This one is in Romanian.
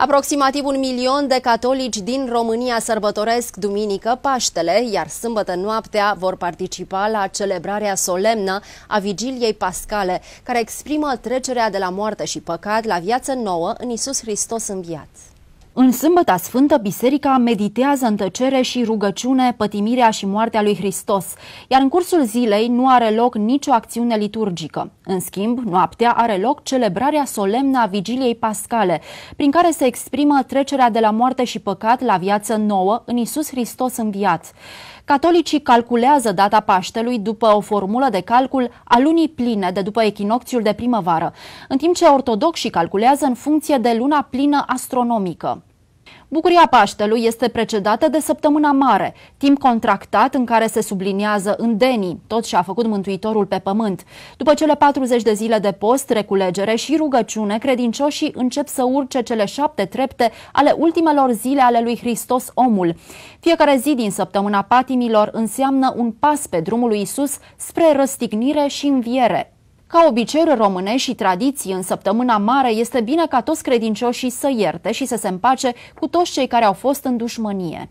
Aproximativ un milion de catolici din România sărbătoresc duminică Paștele, iar sâmbătă noaptea vor participa la celebrarea solemnă a Vigiliei Pascale, care exprimă trecerea de la moarte și păcat la viață nouă în Isus Hristos înviat. În Sâmbăta Sfântă, Biserica meditează în tăcere și rugăciune pătimirea și moartea lui Hristos, iar în cursul zilei nu are loc nicio acțiune liturgică. În schimb, noaptea are loc celebrarea solemnă a Vigiliei Pascale, prin care se exprimă trecerea de la moarte și păcat la viață nouă în Isus Hristos înviat. Catolicii calculează data Paștelui după o formulă de calcul a lunii pline de după echinocțiul de primăvară, în timp ce ortodoxii calculează în funcție de luna plină astronomică. Bucuria Paștelui este precedată de Săptămâna Mare, timp contractat în care se subliniază îndenii, tot ce a făcut Mântuitorul pe pământ. După cele 40 de zile de post, reculegere și rugăciune, credincioșii încep să urce cele șapte trepte ale ultimelor zile ale lui Hristos omul. Fiecare zi din Săptămâna Patimilor înseamnă un pas pe drumul lui Isus spre răstignire și înviere, ca obiceiuri românești și tradiții, în săptămâna mare este bine ca toți credincioșii să ierte și să se împace cu toți cei care au fost în dușmănie.